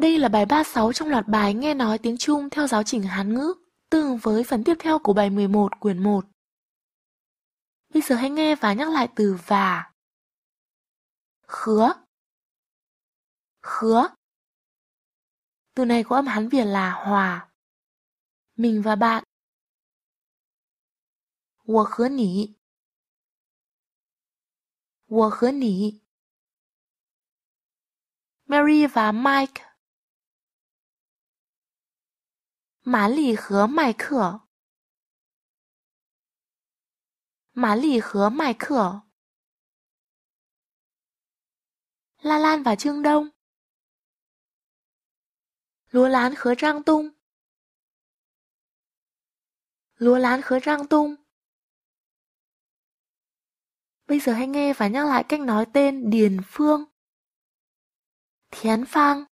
Đây là bài 36 trong loạt bài nghe nói tiếng Trung theo giáo trình Hán ngữ, tương với phần tiếp theo của bài 11 quyển 1. Bây giờ hãy nghe và nhắc lại từ và. Khứa. Khứa. Từ này có âm Hán Việt là hòa. Mình và bạn. Wo khứa nỉ. Wo khứa nỉ. Mary và Mike 玛丽和麦克。玛丽和麦克，La Lan và Trương Đông, Lúa Trang Tung, Lúa Trang Tung. Bây giờ hãy nghe và nhắc lại cách nói tên Điền Phương. Thiến Phang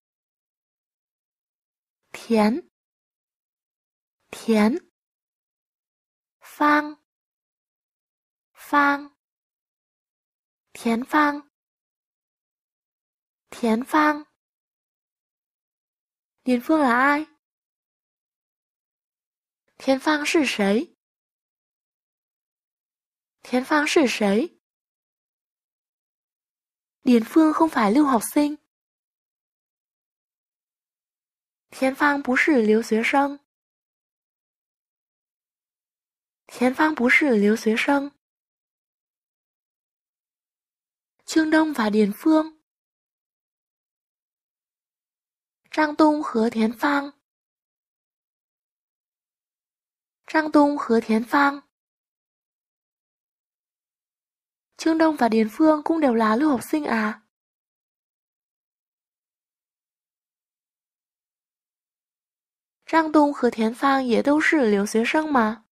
Thiến 田方，方田方，田方，田方是谁？田方是谁？田方是谁？田方不是留学生。前方不是留学生。Trương Đông và Điền Phương Trang Tung hứa Thiến Phang Trang Tung Trương Đông và Điền Phương cũng đều là lưu học sinh à? Trang Tung hứa Thiến Phang 也都是留学生吗？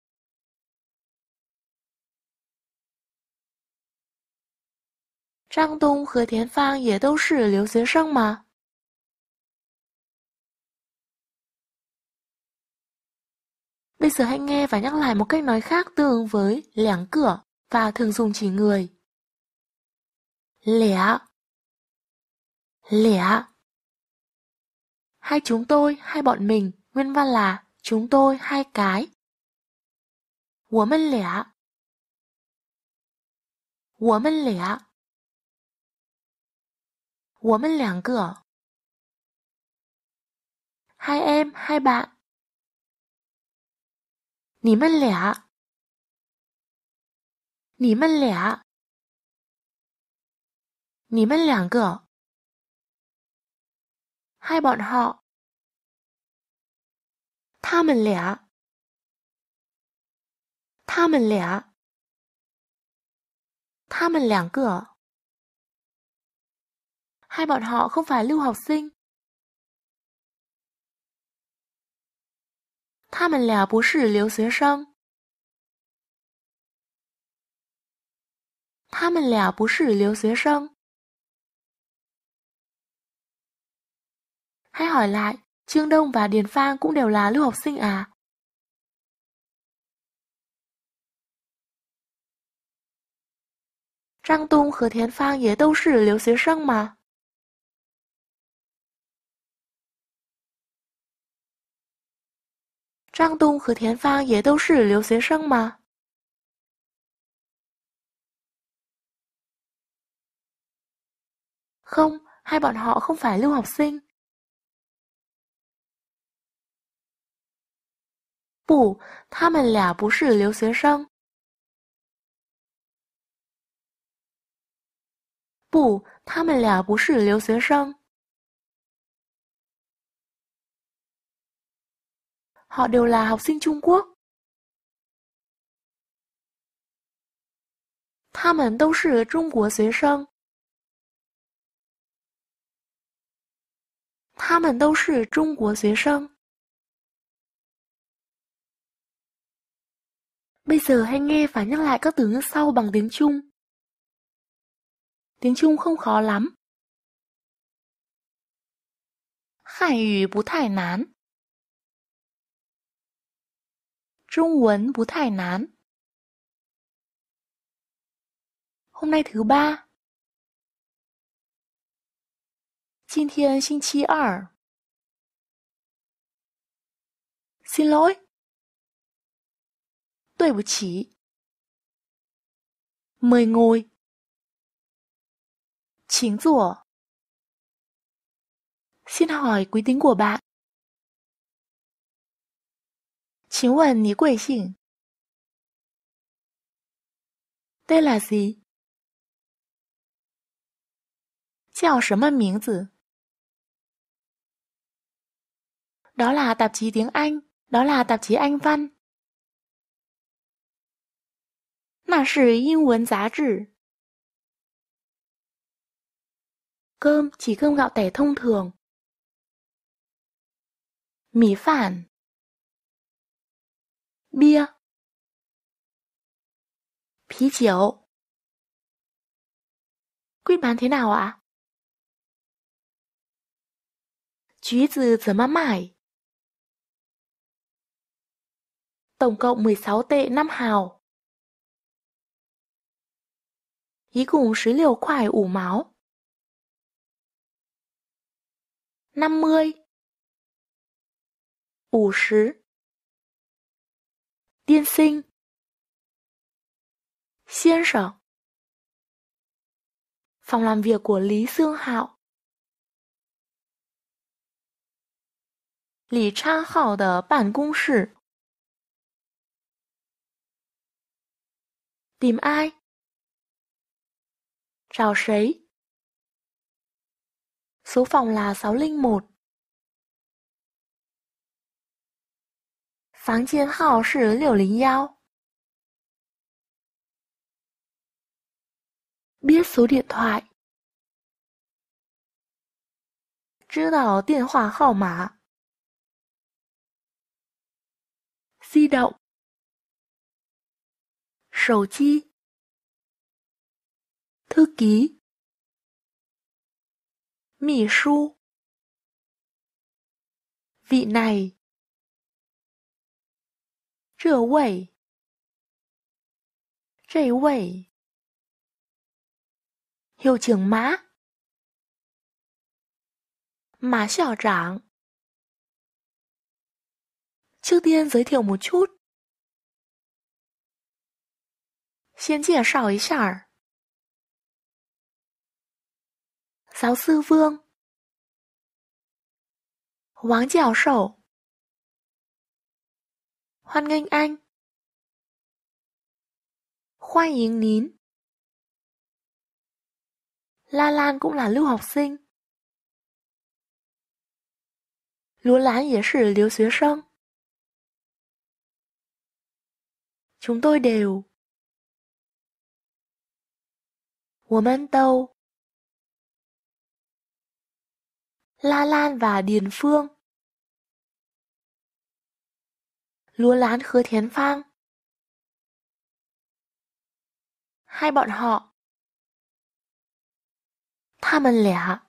张东和田芳也都是留学生吗？Bây giờ hãy nghe và nhắc lại một cách nói khác tương ứng với lẻng cửa và thường dùng chỉ người. Lẻ Lẻ Hai chúng tôi, hai bọn mình, nguyên văn là chúng tôi hai cái. 我们俩我们俩我们两个，Hi M Hi B，你们俩，你们俩，你们两个，Hi Bao h a 他们俩，他们俩，他们两个。hai bọn họ không phải lưu học sinh. lưu 他们俩不是留学生。他们俩不是留学生。Hãy hỏi lại, Trương Đông và Điền Phang cũng đều là lưu học sinh à? Trang Tung và Thiến Phang cũng đều là lưu học sinh mà. 张东和田芳也都是留学生吗？Không, hai bọn họ không phải lưu học sinh. Pủ, 他们俩不是留学生。不，他们俩不是留学生。họ đều là học sinh Trung Quốc 他们都是中国学生。他们都是中国学生。Bây giờ hãy nghe và nhắc lại các từ ngữ sau bằng tiếng Trung. Tiếng Trung không khó lắm. Hải ngữ 不太难。Trung 文不太难. Hôm nay thứ ba. 今天星期二。xin lỗi. 对不起. Mời ngồi. Chính rủa. Xin hỏi quý tính của bạn. 请问你贵姓？tên là gì? Đó là tạp chí tiếng Anh, đó là tạp chí Anh văn. 那是英文杂志。Cơm chỉ cơm gạo tẻ thông thường. Mì phản bia 啤酒 Quýt bán thế nào ạ? Chú từ giờ mải Tổng cộng 16 tệ 5 hào 一共16块5毛50 50 tiên sinh Xiên sở Phòng làm việc của Lý Sương Hạo Lý Trang Hạo đờ bản công sử Tìm ai? Chào sấy Số phòng là 601房间号是六零幺。biết số điện thoại，知道电话号码。di động，手机。thư ký，秘书。vị này 这位，这位，有请吗？马校长，今天则听我们秋，先介绍一下儿，曹思峰，王教授。Hoan nghênh anh Khoai yếng nín La Lan cũng là lưu học sinh Lan 也是留学生。Chúng tôi đều. 我们都. La Lan và Điền Phương. 罗兰和田芳，嗨，bọn họ。他们俩。